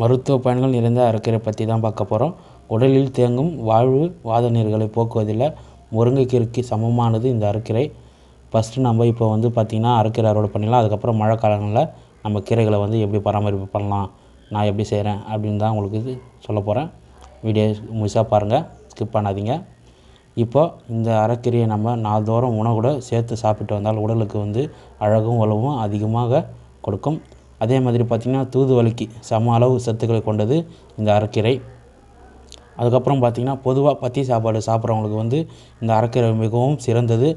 மருத்துவ பயன்கள் நிறைந்த அரைக்கீரை பற்றி தான் பார்க்க போகிறோம் உடலில் தேங்கும் வாழ்வு வாத நீர்களை போக்குவதில் முருங்கைக்கீரைக்கு சமமானது இந்த அரைக்கீரை ஃபஸ்ட்டு நம்ம இப்போ வந்து பார்த்திங்கன்னா அரைக்கீரை அறுவடை பண்ணிடலாம் அதுக்கப்புறம் மழை காலங்களில் நம்ம கீரைகளை வந்து எப்படி பராமரிப்பு பண்ணலாம் நான் எப்படி செய்கிறேன் அப்படின்னு தான் உங்களுக்கு சொல்ல போகிறேன் வீடியோ முழுசாக பாருங்கள் ஸ்கிப் பண்ணாதீங்க இப்போது இந்த அரைக்கீரையை நம்ம நாள்தோறும் கூட சேர்த்து சாப்பிட்டு வந்தால் உடலுக்கு வந்து அழகும் உழவும் அதிகமாக கொடுக்கும் அதே மாதிரி பார்த்திங்கன்னா தூதுவலிக்கு சம அளவு சத்துக்களை கொண்டது இந்த அரைக்கீரை அதுக்கப்புறம் பார்த்திங்கன்னா பொதுவாக பத்தி சாப்பாடு சாப்பிட்றவங்களுக்கு வந்து இந்த அரைக்கீரை மிகவும் சிறந்தது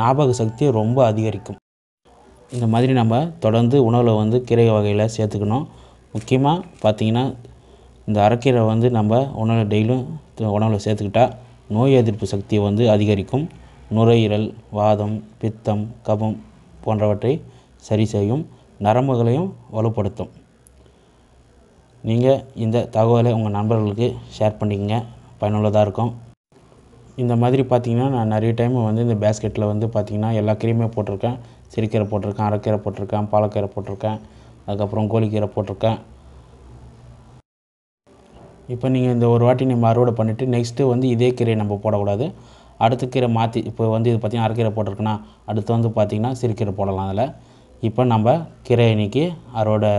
ஞாபக சக்தியை ரொம்ப அதிகரிக்கும் இந்த மாதிரி நம்ம தொடர்ந்து உணவில் வந்து கீரை வகையில் சேர்த்துக்கணும் முக்கியமாக பார்த்திங்கன்னா இந்த அரைக்கீரை வந்து நம்ம உணவில் டெய்லியும் உணவில் சேர்த்துக்கிட்டா நோய் எதிர்ப்பு சக்தியை வந்து அதிகரிக்கும் நுரையீரல் வாதம் பித்தம் கபம் போன்றவற்றை சரி செய்யும் நரம்புகளையும் வலுப்படுத்தும் நீங்கள் இந்த தகவலை உங்கள் நண்பர்களுக்கு ஷேர் பண்ணிக்கங்க பயனுள்ளதாக இருக்கும் இந்த மாதிரி பார்த்திங்கன்னா நான் நிறைய டைம் வந்து இந்த பேஸ்கெட்டில் வந்து பார்த்திங்கன்னா எல்லா கீரையுமே போட்டிருக்கேன் சிறுக்கீரை போட்டிருக்கேன் அரைக்கீரை போட்டிருக்கேன் பாலக்கீரை போட்டிருக்கேன் அதுக்கப்புறம் கோழிக்கீரை போட்டிருக்கேன் இப்போ நீங்கள் இந்த ஒரு வாட்டி நம்ம அறுவடை பண்ணிவிட்டு நெக்ஸ்ட்டு வந்து இதே கீரையை நம்ம போடக்கூடாது அடுத்த கீரை மாற்றி இப்போ வந்து இது பார்த்திங்கன்னா அரைக்கீரை போட்டிருக்குன்னா அடுத்து வந்து பார்த்திங்கன்னா சிறுக்கீரை போடலாம் அதில் இப்போ நம்ம கீரை இன்றைக்கி அறுவடை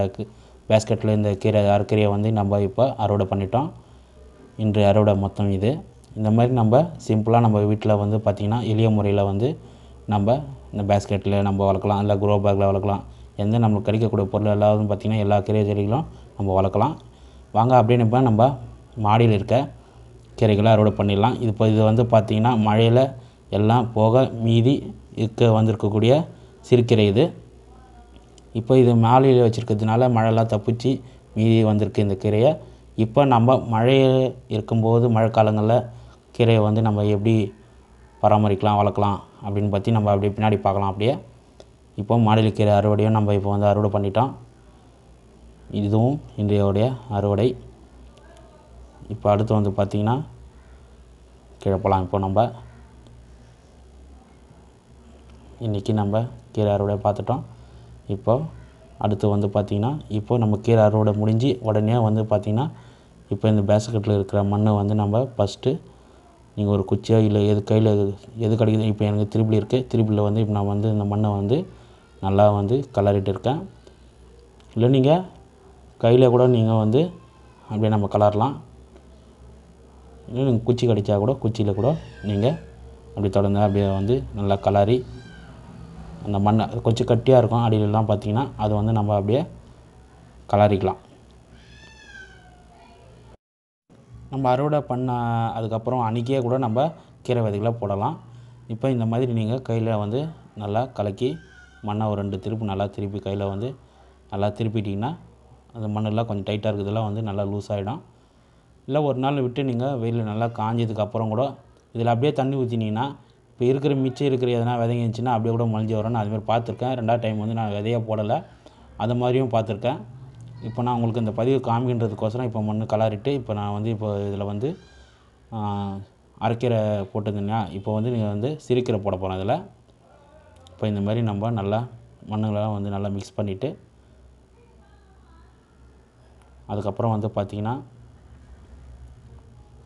பேஸ்கெட்டில் இந்த கீரை அரைக்கீரையை வந்து நம்ம இப்போ அறுவடை பண்ணிட்டோம் இன்று அறுவடை மொத்தம் இது இந்த மாதிரி நம்ம சிம்பிளாக நம்ம வீட்டில் வந்து பார்த்திங்கன்னா எளிய முறையில் வந்து நம்ம இந்த பேஸ்கெட்டில் நம்ம வளர்க்கலாம் இல்லை குரோ பேக்கில் வளர்க்கலாம் எந்த நம்மளுக்கு கிடைக்கக்கூடிய பொருள் எல்லாத்தையும் பார்த்திங்கன்னா எல்லா கீரை செடிகளும் நம்ம வளர்க்கலாம் வாங்க அப்படின்னு நம்ம மாடியில் இருக்க கீரைகளை அறுவடை பண்ணிடலாம் இது இப்போ இது வந்து பார்த்திங்கன்னா மழையில் எல்லாம் போக மீதி இருக்க வந்திருக்கக்கூடிய சிறுக்கீரை இது இப்போ இது மாலையில் வச்சுருக்கிறதுனால மழைலாம் தப்பிச்சு மீதி வந்திருக்கு இந்த கீரையை இப்போ நம்ம மழை இருக்கும்போது மழை காலங்களில் கீரையை வந்து நம்ம எப்படி பராமரிக்கலாம் வளர்க்கலாம் அப்படின்னு பற்றி நம்ம அப்படியே பின்னாடி பார்க்கலாம் அப்படியே இப்போ மாநில கீரை அறுவடையும் நம்ம இப்போ வந்து அறுவடை பண்ணிட்டோம் இதுவும் இன்றையோடைய அறுவடை இப்போ அடுத்து வந்து பார்த்திங்கன்னா கிழப்பலாம் இப்போ நம்ம இன்றைக்கி நம்ம கீரை அறுவடையை பார்த்துட்டோம் இப்போ அடுத்து வந்து பார்த்திங்கன்னா இப்போ நம்ம கீழே அறுவடை முடிஞ்சு உடனே வந்து பார்த்திங்கன்னா இப்போ இந்த பேசக்கட்டில் இருக்கிற மண்ணை வந்து நம்ம ஃபஸ்ட்டு நீங்கள் ஒரு குச்சியோ இல்லை எது கையில் எது எது கிடைக்குது இப்போ எனக்கு திருப்பி இருக்குது திருப்பியில் வந்து இப்போ நான் வந்து இந்த மண்ணை வந்து நல்லா வந்து கலரிட்டு இருக்கேன் இல்லை நீங்கள் கையில் கூட நீங்கள் வந்து அப்படியே நம்ம கலரலாம் இல்லை நீங்கள் குச்சி கடித்தா கூட குச்சியில் கூட நீங்கள் அப்படி தொடர்ந்து அப்படியே வந்து நல்லா கலரி அந்த மண்ணை கொஞ்சம் கட்டியாக இருக்கும் அடியிலலாம் பார்த்திங்கன்னா அது வந்து நம்ம அப்படியே கலரிக்கலாம் நம்ம அறுவடை பண்ண அதுக்கப்புறம் அன்றைக்கே கூட நம்ம கீரை விதைகளை போடலாம் இப்போ இந்த மாதிரி நீங்கள் கையில் வந்து நல்லா கலக்கி மண்ணை ஒரு ரெண்டு திருப்பு நல்லா திருப்பி கையில் வந்து நல்லா திருப்பிட்டிங்கன்னா அந்த மண்ணெல்லாம் கொஞ்சம் டைட்டாக இருக்கிறதுலாம் வந்து நல்லா லூஸ் ஆகிடும் இல்லை ஒரு நாள் விட்டு நீங்கள் வெயில் நல்லா காஞ்சதுக்கப்புறம் கூட இதில் அப்படியே தண்ணி ஊற்றினீங்கன்னா இப்போ இருக்கிற மிச்சம் இருக்கிற எதனா விதைங்க இருந்துச்சுன்னா அப்படியே கூட முளைஞ்சி வரும் நான் அதுமாதிரி பார்த்துருக்கேன் ரெண்டாவது டைம் வந்து நான் விதையாக போடலை அது மாதிரியும் பார்த்துருக்கேன் இப்போ நான் உங்களுக்கு இந்த பதிவு காமிக்கின்றதுக்கோசரம் இப்போ மண் கலாரிட்டு இப்போ நான் வந்து இப்போ இதில் வந்து அரைக்கீரை போட்டுருந்தீங்கன்னா இப்போ வந்து நீங்கள் வந்து சிரிக்கிற போட போகிறோம் அதில் இப்போ இந்த மாதிரி நம்ம நல்லா மண்ணுங்களெல்லாம் வந்து நல்லா மிக்ஸ் பண்ணிவிட்டு அதுக்கப்புறம் வந்து பார்த்திங்கன்னா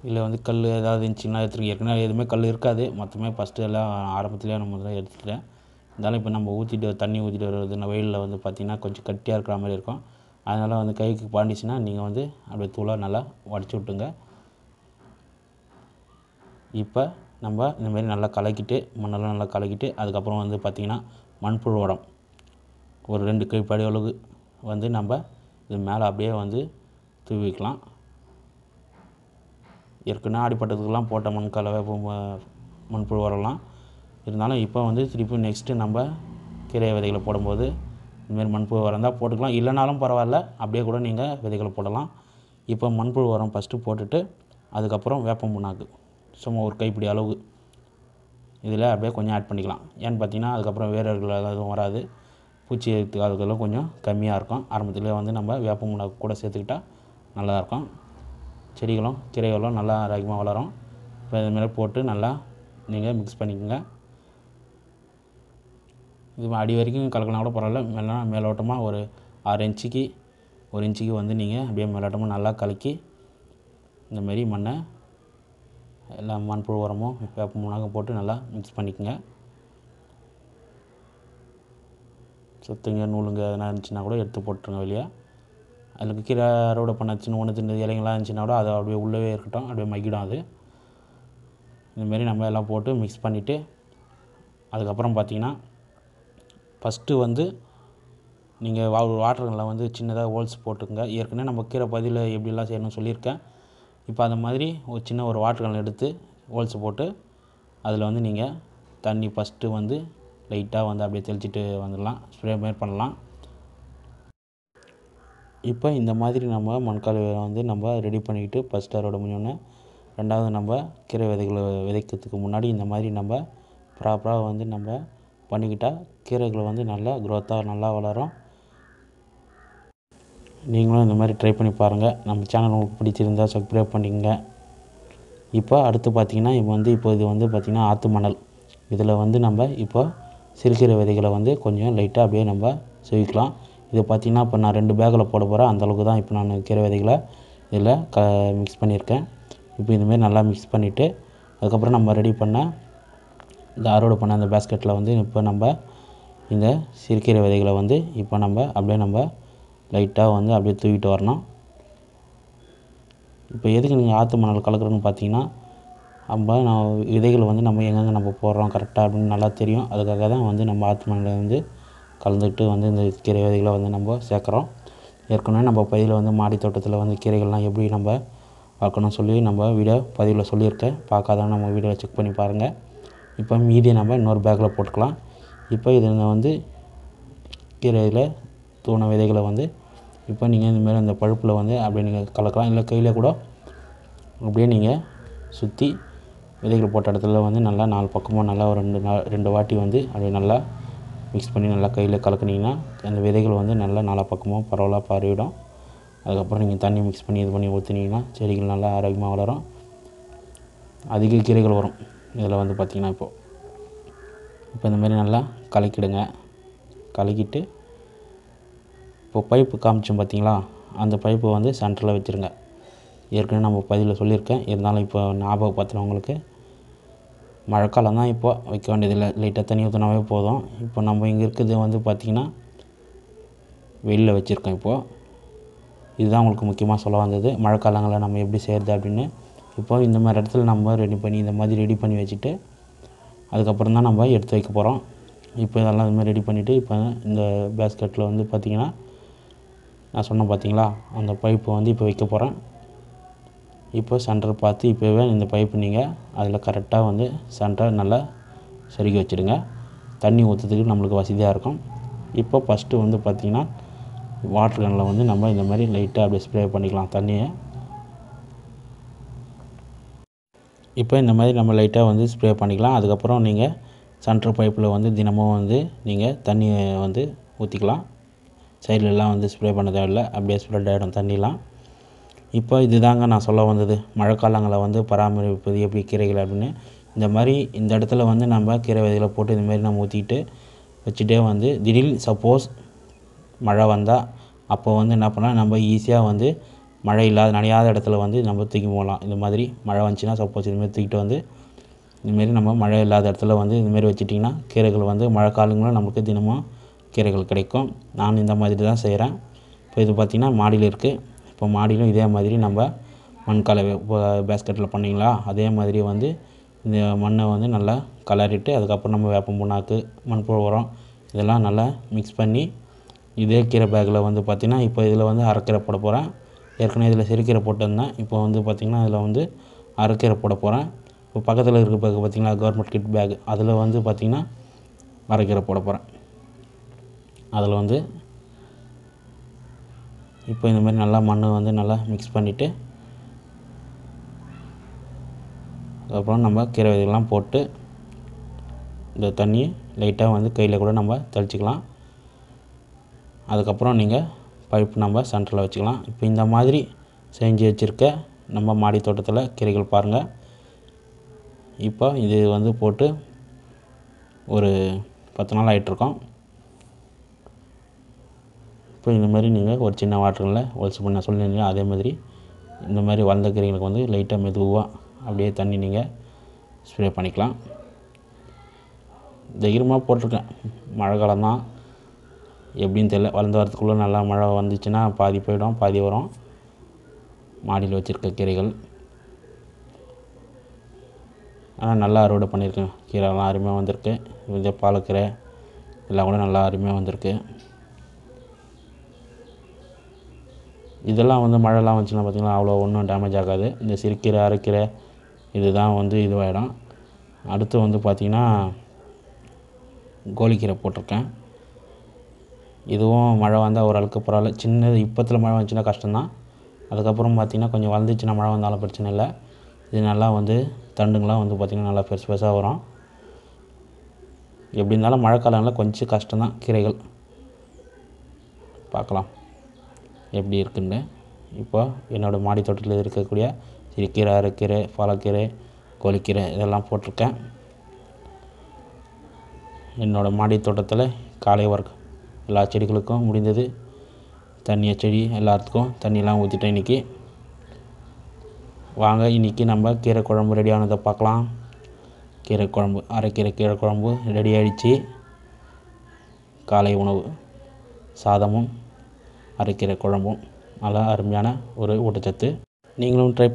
இல்லை வந்து கல் ஏதாவது இருந்துச்சுன்னா எடுத்துருக்கு ஏற்கனவே எதுவுமே கல் இருக்காது மொத்தமே ஃபஸ்ட்டு எல்லாம் ஆரம்பத்துலேயே நம்ம முதல்ல எடுத்துட்டேன் இருந்தாலும் இப்போ நம்ம ஊற்றிட்டு தண்ணி ஊற்றிட்டு இந்த வெயிலில் வந்து பார்த்திங்கன்னா கொஞ்சம் கட்டியாக இருக்கிற மாதிரி இருக்கும் அதனால் வந்து கைக்கு பாண்டிச்சுன்னா நீங்கள் வந்து அப்படியே தூளாக நல்லா உடச்சி விட்டுங்க இப்போ நம்ம இந்தமாரி நல்லா கலக்கிட்டு மண்ணெல்லாம் நல்லா கலக்கிட்டு அதுக்கப்புறம் வந்து பார்த்திங்கன்னா மண்புழு உரம் ஒரு ரெண்டு கைப்படி அளவுக்கு வந்து நம்ம இது மேலே அப்படியே வந்து தூவிக்கலாம் ஏற்கனவே அடிப்பட்டதுக்கெல்லாம் போட்ட மண் கலவை மண்புழு உரம்லாம் இருந்தாலும் இப்போ வந்து திருப்பி நெக்ஸ்ட்டு நம்ம கீரை விதைகளை போடும்போது இதுமாரி மண்புழு உரம் தான் போட்டுக்கலாம் இல்லைனாலும் பரவாயில்ல அப்படியே கூட நீங்கள் விதைகளை போடலாம் இப்போ மண்புழு உரம் ஃபஸ்ட்டு போட்டுட்டு அதுக்கப்புறம் வேப்பம் புண்ணாக்கு சும்மா ஒரு கைப்பிடி அளவு இதில் அப்படியே கொஞ்சம் ஆட் பண்ணிக்கலாம் ஏன்னு பார்த்தீங்கன்னா அதுக்கப்புறம் வேரர்கள் எதுவும் வராது பூச்சி அதுக்கெல்லாம் கொஞ்சம் கம்மியாக இருக்கும் ஆரம்பத்தில் வந்து நம்ம வேப்பம் முன்னாக்கு கூட சேர்த்துக்கிட்டால் நல்லாயிருக்கும் செடிகளும் கீரைகளும் நல்லா ஆரோக்கியமாக வளரும் இப்போ இதுமாரி போட்டு நல்லா நீங்கள் மிக்ஸ் பண்ணிக்கோங்க இது அடி வரைக்கும் கலக்கலாம் கூட பரவாயில்ல மேலே மேலோட்டமாக ஒரு ஆறு இன்ச்சுக்கு ஒரு இன்ச்சுக்கு வந்து நீங்கள் அப்படியே மேலோட்டமாக நல்லா கலக்கி இந்தமாரி மண்ணை எல்லா மண்புழு உரமும் வேப்ப முன்னாக போட்டு நல்லா மிக்ஸ் பண்ணிக்கோங்க சுத்துங்க நூலுங்க எதனா இருந்துச்சுன்னா கூட எடுத்து போட்டுருங்க வெளியே அதுக்கு கீழே அறுவடை பண்ண சின்ன ஒன்று சின்ன இலைங்களாம் இருந்துச்சுன்னா கூட அதை அப்படியே உள்ளவே இருக்கட்டும் அப்படியே மைக்கிடும் அது இந்தமாரி நம்ம எல்லாம் போட்டு மிக்ஸ் பண்ணிவிட்டு அதுக்கப்புறம் பார்த்திங்கன்னா ஃபஸ்ட்டு வந்து நீங்கள் வா வாட்டருங்களில் வந்து சின்னதாக ஹோல்ஸ் போட்டுக்கோங்க ஏற்கனவே நம்ம கீரை பதிலில் எப்படிலாம் செய்யணும்னு சொல்லியிருக்கேன் இப்போ அந்த மாதிரி ஒரு சின்ன ஒரு வாட்டருகள் எடுத்து ஹோல்ஸ் போட்டு அதில் வந்து நீங்கள் தண்ணி ஃபஸ்ட்டு வந்து லைட்டாக வந்து அப்படியே தெளிச்சிட்டு வந்துடலாம் ஸ்ப்ரே மாரி பண்ணலாம் இப்போ இந்த மாதிரி நம்ம மண்கலவை வந்து நம்ம ரெடி பண்ணிக்கிட்டு ஃபஸ்ட்டு அறுவடை பண்ணோடனே ரெண்டாவது நம்ம கீரை விதைகளை விதைக்கிறதுக்கு முன்னாடி இந்த மாதிரி நம்ம ப்ராப்பராக வந்து நம்ம பண்ணிக்கிட்டால் கீரைகளை வந்து நல்லா க்ரோத்தாக நல்லா வளரும் நீங்களும் இந்த மாதிரி ட்ரை பண்ணி பாருங்கள் நம்ம சேனல் உங்களுக்கு பிடிச்சிருந்தால் சப்ஸ்கிரைப் பண்ணிக்கோங்க இப்போ அடுத்து பார்த்திங்கன்னா இப்போ வந்து இப்போ இது வந்து பார்த்திங்கன்னா ஆற்று மணல் இதில் வந்து நம்ம இப்போ சிறுகீரை விதைகளை வந்து கொஞ்சம் லைட்டாக அப்படியே நம்ம செய்விக்கலாம் இது பார்த்திங்கன்னா இப்போ நான் ரெண்டு பேக்கில் போட போகிறேன் அந்தளவுக்கு தான் இப்போ நான் கீரை விதைகளை இதில் க மிக்ஸ் பண்ணியிருக்கேன் இப்போ இதுமாரி நல்லா மிக்ஸ் பண்ணிவிட்டு அதுக்கப்புறம் நம்ம ரெடி பண்ண இந்த அறுவடை பண்ண அந்த பேஸ்கெட்டில் வந்து இப்போ நம்ம இந்த சிறுகீரை விதைகளை வந்து இப்போ நம்ம அப்படியே நம்ம லைட்டாக வந்து அப்படியே தூக்கிட்டு வரணும் இப்போ எதுக்கு நீங்கள் ஆற்று மணல் கலக்கிறோன்னு பார்த்தீங்கன்னா நம்ம விதைகள் வந்து நம்ம எங்கெங்கே நம்ம போடுறோம் கரெக்டாக அப்படின்னு நல்லா தெரியும் அதுக்காக தான் வந்து நம்ம ஆற்று மணலை வந்து கலந்துக்கிட்டு வந்து இந்த கீரை விதைகளை வந்து நம்ம சேர்க்குறோம் ஏற்கனவே நம்ம பயிரில் வந்து மாடி தோட்டத்தில் வந்து கீரைகள்லாம் எப்படி நம்ம வளர்க்கணும்னு சொல்லி நம்ம வீடியோ பதிவில் சொல்லியிருக்கேன் பார்க்காதவங்க நம்ம வீடியோவில் செக் பண்ணி பாருங்கள் இப்போ மீதியை நம்ம இன்னொரு பேக்கில் போட்டுக்கலாம் இப்போ இதில் வந்து கீரையில் தூண விதைகளை வந்து இப்போ நீங்கள் இந்தமாரி அந்த பழுப்பில் வந்து அப்படியே நீங்கள் கலக்கலாம் இல்லை கையில் கூட அப்படியே நீங்கள் சுற்றி விதைகள் போட்ட இடத்துல வந்து நல்லா நாலு பக்கமும் நல்லா ஒரு ரெண்டு நாள் ரெண்டு வாட்டி வந்து அப்படியே நல்லா மிக்ஸ் பண்ணி நல்லா கையில் கலக்குனிங்கன்னா அந்த விதைகள் வந்து நல்லா நல்லா பக்கமும் பரவலாக பரவிடும் அதுக்கப்புறம் நீங்கள் தண்ணி மிக்ஸ் பண்ணி இது பண்ணி ஊற்றினீங்கன்னா செடிகள் நல்லா ஆரோக்கியமாக வளரும் அதிக கீரைகள் வரும் இதில் வந்து பார்த்திங்கன்னா இப்போது இப்போ இந்தமாரி நல்லா கலக்கிடுங்க கலக்கிட்டு இப்போ பைப்பு காமிச்சோம் பார்த்திங்களா அந்த பைப்பை வந்து சென்டரில் வச்சுருங்க ஏற்கனவே நம்ம பதிவில் சொல்லியிருக்கேன் இருந்தாலும் இப்போ ஞாபகப்படுத்துகிறேன் மழைக்காலம் தான் இப்போ வைக்க வேண்டியதில்லை லைட்டாக தண்ணி ஊற்றினாவே போதும் இப்போ நம்ம இங்கே இருக்கிறது வந்து பார்த்திங்கன்னா வெளியில் வச்சுருக்கோம் இப்போது இதுதான் உங்களுக்கு முக்கியமாக சொல்ல வந்தது மழைக்காலங்களில் நம்ம எப்படி செய்கிறது அப்படின்னு இப்போது இந்த மாதிரி இடத்துல நம்ம ரெடி பண்ணி இந்த மாதிரி ரெடி பண்ணி வச்சுட்டு அதுக்கப்புறம் தான் நம்ம எடுத்து வைக்க போகிறோம் இப்போ இதெல்லாம் இதுமாதிரி ரெடி பண்ணிவிட்டு இப்போ இந்த பேஸ்கெட்டில் வந்து பார்த்திங்கன்னா நான் சொன்னேன் பார்த்தீங்களா அந்த பைப்பை வந்து இப்போ வைக்க போகிறேன் இப்போ சென்டர் பார்த்து இப்போவே இந்த பைப்பு நீங்கள் அதில் கரெக்டாக வந்து சென்டர் நல்லா செருகி வச்சுடுங்க தண்ணி ஊற்றுறதுக்கு நம்மளுக்கு வசதியாக இருக்கும் இப்போ ஃபஸ்ட்டு வந்து பார்த்திங்கன்னா வாட்ரு கனில் வந்து நம்ம இந்த மாதிரி லைட்டாக அப்படியே ஸ்ப்ரே பண்ணிக்கலாம் தண்ணியை இப்போ இந்த மாதிரி நம்ம லைட்டாக வந்து ஸ்ப்ரே பண்ணிக்கலாம் அதுக்கப்புறம் நீங்கள் சென்ட்ரல் பைப்பில் வந்து தினமும் வந்து நீங்கள் தண்ணியை வந்து ஊற்றிக்கலாம் எல்லாம் வந்து ஸ்ப்ரே பண்ண தேவையில்லை அப்படியே ஸ்ப்ரெட் ஆகிடும் தண்ணிலாம் இப்போ இது தாங்க நான் சொல்ல வந்தது மழைக்காலங்களில் வந்து பராமரிப்பது எப்படி கீரைகள் அப்படின்னு இந்த மாதிரி இந்த இடத்துல வந்து நம்ம கீரை விதைகளை போட்டு இந்த மாதிரி நம்ம ஊற்றிக்கிட்டு வச்சுட்டே வந்து திடீர் சப்போஸ் மழை வந்தால் அப்போ வந்து என்ன பண்ணால் நம்ம ஈஸியாக வந்து மழை இல்லாத நனையாத இடத்துல வந்து நம்ம தூக்கி போகலாம் இந்த மாதிரி மழை வந்துச்சுன்னா சப்போஸ் இதுமாரி தூக்கிட்டு வந்து இதுமாரி நம்ம மழை இல்லாத இடத்துல வந்து இதுமாரி வச்சுட்டிங்கன்னா கீரைகள் வந்து மழை காலங்களும் நமக்கு தினமும் கீரைகள் கிடைக்கும் நான் இந்த மாதிரி தான் செய்கிறேன் இப்போ இது பார்த்திங்கன்னா மாடியில் இருக்குது இப்போ மாடியிலும் இதே மாதிரி நம்ம மண் கலவை இப்போ பேஸ்கெட்டில் பண்ணிங்களா அதே மாதிரி வந்து இந்த மண்ணை வந்து நல்லா கலரிட்டு அதுக்கப்புறம் நம்ம வேப்பம் புண்ணாக்கு மண்புழு உரம் இதெல்லாம் நல்லா மிக்ஸ் பண்ணி இதே கீரை பேக்கில் வந்து பார்த்திங்கன்னா இப்போ இதில் வந்து அரைக்கீரை போட போகிறேன் ஏற்கனவே இதில் சிறுக்கீரை போட்டிருந்தேன் இப்போ வந்து பார்த்திங்கன்னா இதில் வந்து அரைக்கீரை போட போகிறேன் இப்போ பக்கத்தில் இருக்க பேக்கு பார்த்திங்களா கவர்மெண்ட் கிட் பேக் அதில் வந்து பார்த்திங்கன்னா அரைக்கீரை போட போகிறேன் அதில் வந்து இப்போ இந்த மாதிரி நல்லா மண் வந்து நல்லா மிக்ஸ் பண்ணிவிட்டு அதுக்கப்புறம் நம்ம கீரை விதைகள்லாம் போட்டு இந்த தண்ணியை லைட்டாக வந்து கையில் கூட நம்ம தெளிச்சிக்கலாம் அதுக்கப்புறம் நீங்கள் பைப் நம்ம சென்டரில் வச்சுக்கலாம் இப்போ இந்த மாதிரி செஞ்சு வச்சுருக்க நம்ம மாடி தோட்டத்தில் கீரைகள் பாருங்கள் இப்போ இது வந்து போட்டு ஒரு பத்து நாள் ஆகிட்டுருக்கோம் இப்போ இந்த மாதிரி நீங்கள் ஒரு சின்ன வாட்டரில் ஒல்ஸ் பண்ண சொல்லியிருந்தீங்க அதே மாதிரி இந்த மாதிரி வளர்ந்த கீரைகளுக்கு வந்து லைட்டாக மெதுவாக அப்படியே தண்ணி நீங்கள் ஸ்ப்ரே பண்ணிக்கலாம் தைரியமாக போட்டிருக்கேன் மழை காலம் தான் எப்படின்னு தெரியல வளர்ந்து வரத்துக்குள்ளே நல்லா மழை வந்துச்சுன்னா பாதி போயிடும் பாதி வரும் மாடியில் வச்சுருக்க கீரைகள் ஆனால் நல்லா அறுவடை பண்ணியிருக்கேன் கீரைலாம் அருமையாக வந்திருக்கு இந்த பாலக்கீரை எல்லாம் கூட நல்லா அருமையாக வந்திருக்கு இதெல்லாம் வந்து மழைலாம் வந்துச்சுன்னா பார்த்திங்கன்னா அவ்வளோ ஒன்றும் டேமேஜ் ஆகாது இந்த சிரிக்கிற அரைக்கிற இது தான் வந்து இதுவாகிடும் அடுத்து வந்து பார்த்திங்கன்னா கோழிக்கீரை போட்டிருக்கேன் இதுவும் மழை வந்தால் ஓரளவுக்கு பரவாயில்ல சின்னது இப்போத்தில் மழை வந்துச்சுன்னா கஷ்டம்தான் அதுக்கப்புறம் பார்த்திங்கன்னா கொஞ்சம் வளர்ந்துச்சுன்னா மழை வந்தாலும் பிரச்சனை இல்லை இது நல்லா வந்து தண்டுங்களாம் வந்து பார்த்திங்கன்னா நல்லா பெருசு பெருசாக வரும் எப்படி இருந்தாலும் மழைக்காலங்களில் கொஞ்சம் கஷ்டம்தான் கீரைகள் பார்க்கலாம் எப்படி இருக்குன்னு இப்போ என்னோடய மாடி தோட்டத்தில் இருக்கக்கூடிய கீரை அரைக்கீரை பழக்கீரை கோழிக்கீரை இதெல்லாம் போட்டிருக்கேன் என்னோடய மாடி தோட்டத்தில் காலை ஒர்க் எல்லா செடிகளுக்கும் முடிந்தது தண்ணியை செடி எல்லாத்துக்கும் தண்ணியெலாம் ஊற்றிட்டேன் இன்றைக்கி வாங்க இன்றைக்கி நம்ம கீரை குழம்பு ரெடி ஆனதை பார்க்கலாம் கீரை குழம்பு அரைக்கீரை கீரை குழம்பு ரெடி ஆகிடுச்சு காலை உணவு சாதமும் அரைக்கிற குழம்பும் நல்லா அருமையான ஒரு ஊட்டச்சத்து நீங்களும் ட்ரை பண்ணி